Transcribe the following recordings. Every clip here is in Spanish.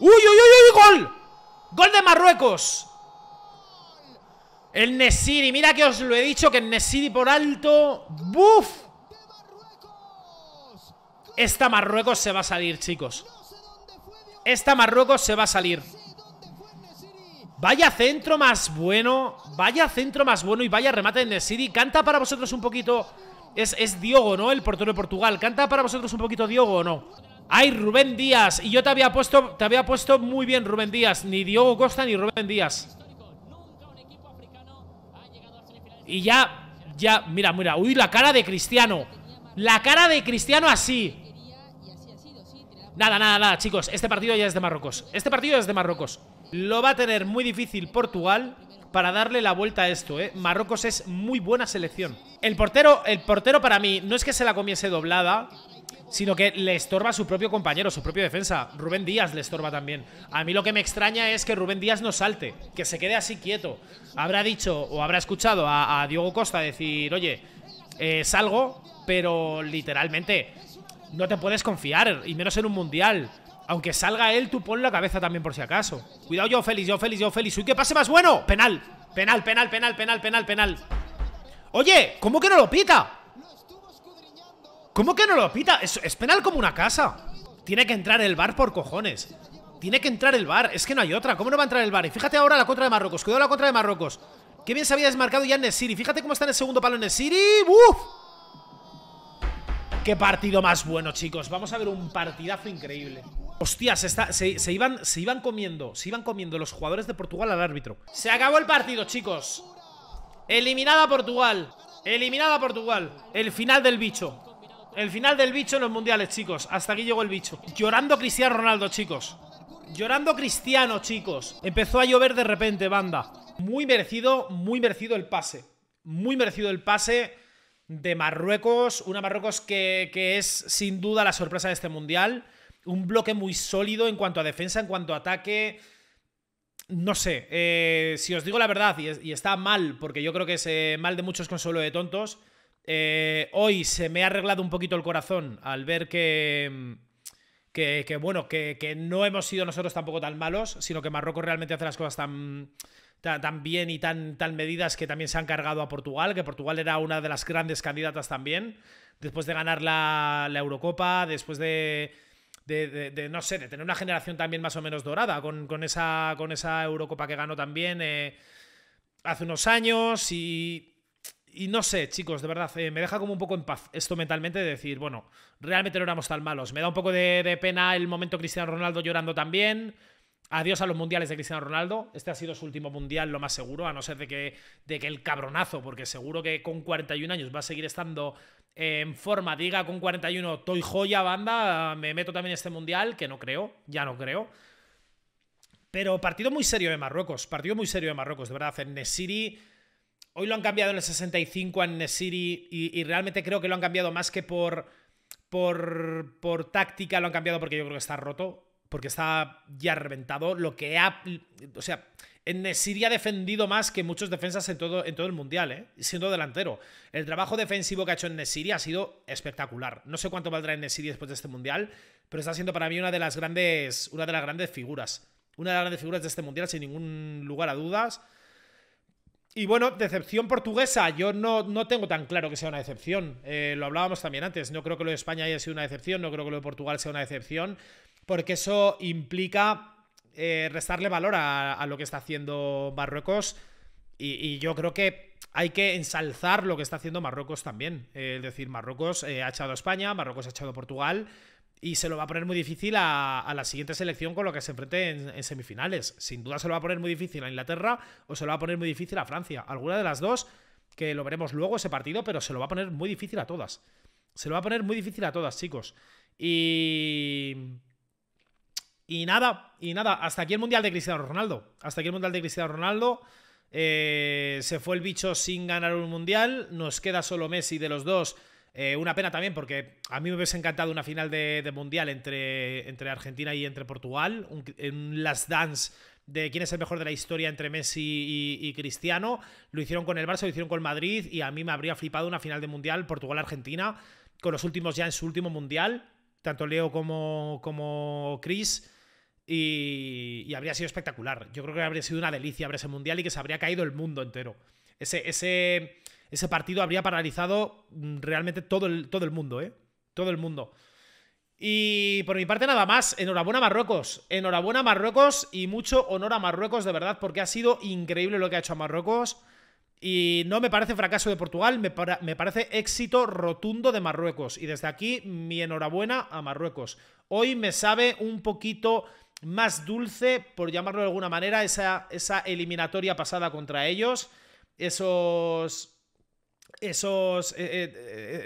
¡Uy, uy, uy, uy! ¡Gol! ¡Gol de Marruecos! El Nesiri, mira que os lo he dicho, que el Nesiri por alto... ¡Buf! Esta Marruecos se va a salir, chicos. Esta Marruecos se va a salir. Vaya centro más bueno, vaya centro más bueno y vaya remate de Nesiri. Canta para vosotros un poquito... Es, es Diogo, ¿no? El portero de Portugal. Canta para vosotros un poquito Diogo o no. Ay, Rubén Díaz. Y yo te había puesto, te había puesto muy bien Rubén Díaz. Ni Diogo Costa ni Rubén Díaz. Y ya, ya, mira, mira. Uy, la cara de Cristiano. La cara de Cristiano así. Nada, nada, nada, chicos. Este partido ya es de Marruecos. Este partido ya es de Marruecos. Lo va a tener muy difícil Portugal para darle la vuelta a esto, ¿eh? Marruecos es muy buena selección. El portero, el portero para mí, no es que se la comiese doblada, sino que le estorba a su propio compañero, su propio defensa. Rubén Díaz le estorba también. A mí lo que me extraña es que Rubén Díaz no salte, que se quede así quieto. Habrá dicho o habrá escuchado a, Diego Costa decir, oye, eh, salgo, pero literalmente no te puedes confiar, y menos en un mundial. Aunque salga él, tú pon la cabeza también por si acaso. Cuidado, yo feliz, yo feliz, yo feliz. ¡Uy, que pase más bueno! Penal, penal, penal, penal, penal, penal, penal. Oye, ¿cómo que no lo pita? ¿Cómo que no lo pita? Es, penal como una casa. Tiene que entrar el bar por cojones. Tiene que entrar el bar. Es que no hay otra. ¿Cómo no va a entrar el bar? Y fíjate ahora la contra de Marruecos. Cuidado la contra de Marruecos. Qué bien se había desmarcado ya en Siri. Fíjate cómo está en el segundo palo en Siri. ¡Uf! Qué partido más bueno, chicos. Vamos a ver un partidazo increíble. Hostias, se, iban, se iban comiendo, se iban comiendo los jugadores de Portugal al árbitro. Se acabó el partido, chicos. Eliminada Portugal. Eliminada Portugal. El final del bicho. El final del bicho en los mundiales, chicos. Hasta aquí llegó el bicho. Llorando Cristiano Ronaldo, chicos. Llorando Cristiano, chicos. Empezó a llover de repente, banda. Muy merecido, muy merecido el pase. Muy merecido el pase de Marruecos. Una Marruecos que, es sin duda la sorpresa de este mundial. Un bloque muy sólido en cuanto a defensa, en cuanto a ataque. No sé, eh, si os digo la verdad, y, está mal, porque yo creo que es eh, mal de muchos con de tontos. Eh, hoy se me ha arreglado un poquito el corazón al ver que, mm, que, bueno, que, no hemos sido nosotros tampoco tan malos, sino que Marruecos realmente hace las cosas tan, tan, bien y tan, medidas que también se han cargado a Portugal, que Portugal era una de las grandes candidatas también, después de ganar la, Eurocopa, después de, no sé, de tener una generación también más o menos dorada con, esa, con esa Eurocopa que ganó también eh, hace unos años y y no sé, chicos, de verdad, eh, me deja como un poco en paz esto mentalmente de decir, bueno, realmente no éramos tan malos. Me da un poco de, pena el momento Cristiano Ronaldo llorando también. Adiós a los mundiales de Cristiano Ronaldo. Este ha sido su último mundial, lo más seguro, a no ser de que, de que el cabronazo, porque seguro que con 41 años va a seguir estando eh, en forma, diga con 41, estoy joya banda, me meto también en este mundial, que no creo, ya no creo. Pero partido muy serio de Marruecos, partido muy serio de Marruecos, de verdad, en Nesiri Hoy lo han cambiado en el 65 en Nesiri y, realmente creo que lo han cambiado más que por, por, táctica, lo han cambiado porque yo creo que está roto, porque está ya reventado. Lo que ha. O sea, Nesiri ha defendido más que muchos defensas en todo, en todo el mundial, ¿eh? siendo delantero. El trabajo defensivo que ha hecho en Nesiri ha sido espectacular. No sé cuánto valdrá en Nesiri después de este mundial, pero está siendo para mí una de las grandes, una de las grandes figuras. Una de las grandes figuras de este mundial, sin ningún lugar a dudas. Y bueno, decepción portuguesa. Yo no, tengo tan claro que sea una decepción. Eh, lo hablábamos también antes. No creo que lo de España haya sido una decepción. No creo que lo de Portugal sea una decepción. Porque eso implica eh, restarle valor a, lo que está haciendo Marruecos. Y, yo creo que hay que ensalzar lo que está haciendo Marruecos también. Eh, es decir, Marruecos ha echado a España, Marruecos ha echado a Portugal y se lo va a poner muy difícil a, la siguiente selección con lo que se enfrente en, semifinales. Sin duda se lo va a poner muy difícil a Inglaterra o se lo va a poner muy difícil a Francia. Alguna de las dos, que lo veremos luego ese partido, pero se lo va a poner muy difícil a todas. Se lo va a poner muy difícil a todas, chicos. Y... Y nada, y nada, hasta aquí el Mundial de Cristiano Ronaldo. Hasta aquí el Mundial de Cristiano Ronaldo. Eh, se fue el bicho sin ganar un Mundial. Nos queda solo Messi de los dos eh, una pena también, porque a mí me hubiese encantado una final de, mundial entre, entre, Argentina y entre Portugal, un, las dance de quién es el mejor de la historia entre Messi y, Cristiano. Lo hicieron con el Barça, lo hicieron con Madrid, y a mí me habría flipado una final de mundial Portugal-Argentina, con los últimos ya en su último mundial, tanto Leo como, como Chris. Y, habría sido espectacular. Yo creo que habría sido una delicia ver ese mundial y que se habría caído el mundo entero. Ese, ese, ese partido habría paralizado mm, realmente todo el, todo el mundo, ¿eh? Todo el mundo. Y por mi parte nada más, enhorabuena a Marruecos, enhorabuena a Marruecos y mucho honor a Marruecos de verdad porque ha sido increíble lo que ha hecho a Marruecos y no me parece fracaso de Portugal, me, parece éxito rotundo de Marruecos y desde aquí mi enhorabuena a Marruecos. Hoy me sabe un poquito más dulce, por llamarlo de alguna manera, esa, esa eliminatoria pasada contra ellos, esos esos, eh, eh,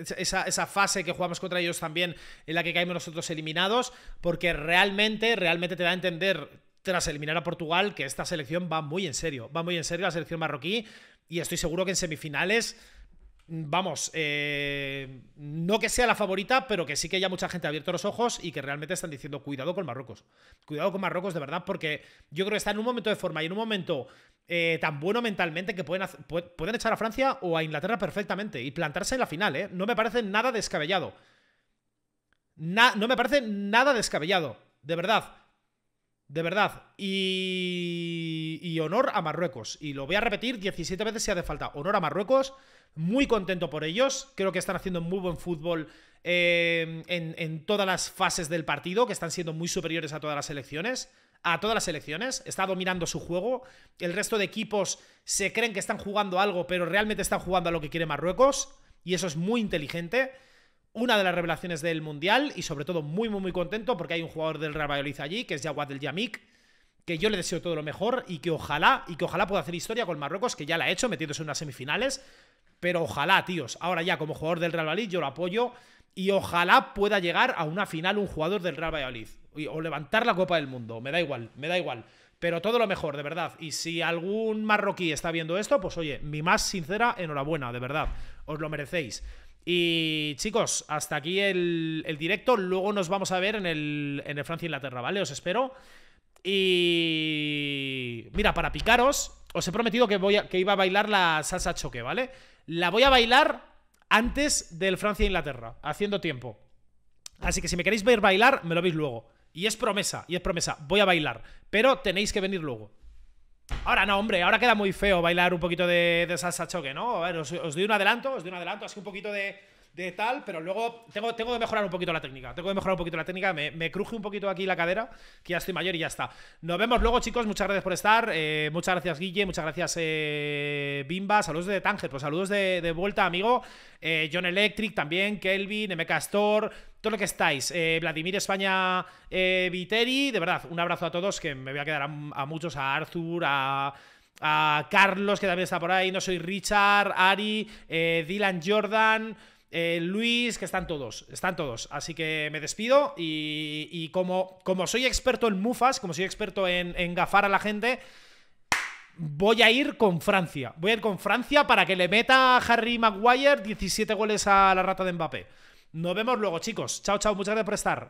eh, esa, esa, fase que jugamos contra ellos también en la que caemos nosotros eliminados, porque realmente, realmente te da a entender tras eliminar a Portugal que esta selección va muy en serio, va muy en serio la selección marroquí y estoy seguro que en semifinales vamos, eh, no que sea la favorita, pero que sí que ya mucha gente ha abierto los ojos y que realmente están diciendo cuidado con Marruecos. Cuidado con Marruecos, de verdad, porque yo creo que está en un momento de forma y en un momento eh, tan bueno mentalmente que pueden, pueden echar a Francia o a Inglaterra perfectamente y plantarse en la final, ¿eh? No me parece nada descabellado. no me parece nada descabellado, de verdad. De verdad. Y... honor a Marruecos. Y lo voy a repetir 17 veces si hace falta. Honor a Marruecos. Muy contento por ellos. Creo que están haciendo muy buen fútbol eh, en, todas las fases del partido, que están siendo muy superiores a todas las elecciones, A todas las selecciones. Está dominando su juego. El resto de equipos se creen que están jugando algo, pero realmente están jugando a lo que quiere Marruecos. Y eso es muy inteligente una de las revelaciones del Mundial y sobre todo muy, muy, muy contento porque hay un jugador del Real Valladolid allí, que es Yaguad del Yamik, que yo le deseo todo lo mejor y que ojalá, y que ojalá pueda hacer historia con Marruecos, que ya la ha hecho metiéndose en unas semifinales, pero ojalá, tíos, ahora ya como jugador del Real Valladolid yo lo apoyo y ojalá pueda llegar a una final un jugador del Real Valladolid o levantar la Copa del Mundo, me da igual, me da igual. Pero todo lo mejor, de verdad. Y si algún marroquí está viendo esto, pues oye, mi más sincera enhorabuena, de verdad. Os lo merecéis. Y chicos, hasta aquí el, directo. Luego nos vamos a ver en el, en el Francia-Inglaterra, e ¿vale? Os espero. Y... Mira, para picaros, os he prometido que, voy que iba a bailar la salsa choque, ¿vale? La voy a bailar antes del Francia-Inglaterra, e haciendo tiempo. Así que si me queréis ver bailar, me lo veis luego. Y es promesa, y es promesa. Voy a bailar, pero tenéis que venir luego. Ahora no, hombre, ahora queda muy feo bailar un poquito de, salsa choque, ¿no? A ver, os, os doy un adelanto, os doy un adelanto, así un poquito de, de tal, pero luego tengo, tengo que mejorar un poquito la técnica. Tengo que mejorar un poquito la técnica. Me, cruje un poquito aquí la cadera, que ya estoy mayor y ya está. Nos vemos luego, chicos. Muchas gracias por estar. Eh, muchas gracias, Guille. Muchas gracias, eh, Bimba. Saludos de Tanger, pues saludos de, vuelta, amigo. Eh, John Electric también, Kelvin, MK Castor todo lo que estáis. Vladimir España Viteri, de verdad, un abrazo a todos, que me voy a quedar a, muchos, a Arthur, a, Carlos, que también está por ahí, no soy Richard, Ari, Dylan Jordan. Eh, Luis, que están todos, están todos. Así que me despido y, como, como, soy experto en mufas, como soy experto en, en, gafar a la gente, voy a ir con Francia. Voy a ir con Francia para que le meta a Harry Maguire 17 goles a la rata de Mbappé. Nos vemos luego, chicos. Chao, chao. Muchas gracias por estar.